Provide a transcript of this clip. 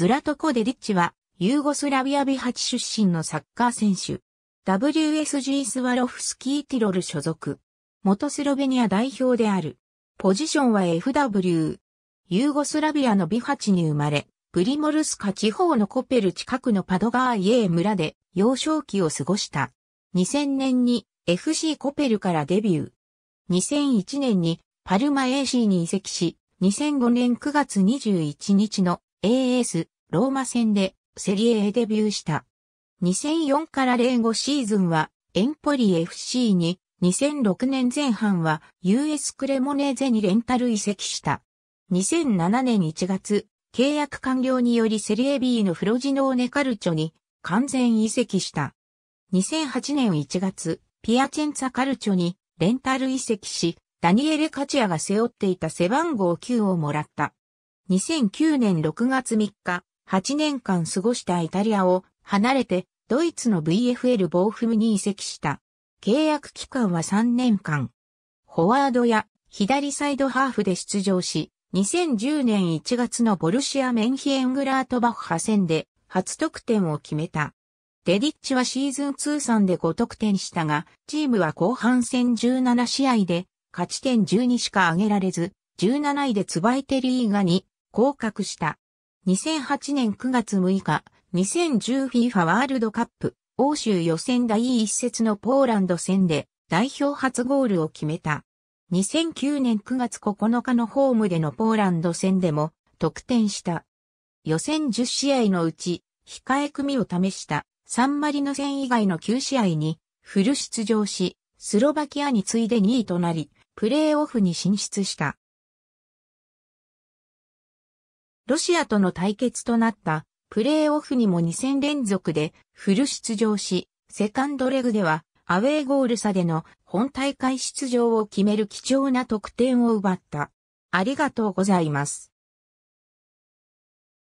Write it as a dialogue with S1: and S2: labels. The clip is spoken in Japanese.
S1: ズラトコデディッチは、ユーゴスラビアビハチ出身のサッカー選手。WSG スワロフスキーティロル所属。元スロベニア代表である。ポジションは FW。ユーゴスラビアのビハチに生まれ、プリモルスカ地方のコペル近くのパドガーイエー村で幼少期を過ごした。2000年に FC コペルからデビュー。2001年にパルマ AC に移籍し、2005年9月21日の AS ローマ戦でセリエへデビューした。2004から05シーズンはエンポリ FC に2006年前半は US クレモネーゼにレンタル移籍した。2007年1月、契約完了によりセリエ B のフロジノーネカルチョに完全移籍した。2008年1月、ピアチェンツァカルチョにレンタル移籍し、ダニエレ・カチアが背負っていた背番号9をもらった。2009年6月3日、8年間過ごしたイタリアを離れて、ドイツの VFL ボーフムに移籍した。契約期間は3年間。フォワードや左サイドハーフで出場し、2010年1月のボルシア・メンヒエングラートバッハ戦で初得点を決めた。デディッチはシーズン通算で5得点したが、チームは後半戦17試合で勝ち点12しか挙げられず、17位でツバイテリーガに合格した。2008年9月6日、2010FIFA ワールドカップ欧州予選第1節のポーランド戦で代表初ゴールを決めた。2009年9月9日のホームでのポーランド戦でも得点した。予選10試合のうち、控え組を試したサンマリノ戦以外の9試合にフル出場し、スロバキアに次いで2位となり、プレーオフに進出した。ロシアとの対決となったプレーオフにも2戦連続でフル出場し、セカンドレグではアウェーゴール差での本大会出場を決める貴重な得点を奪った。ありがとうございます。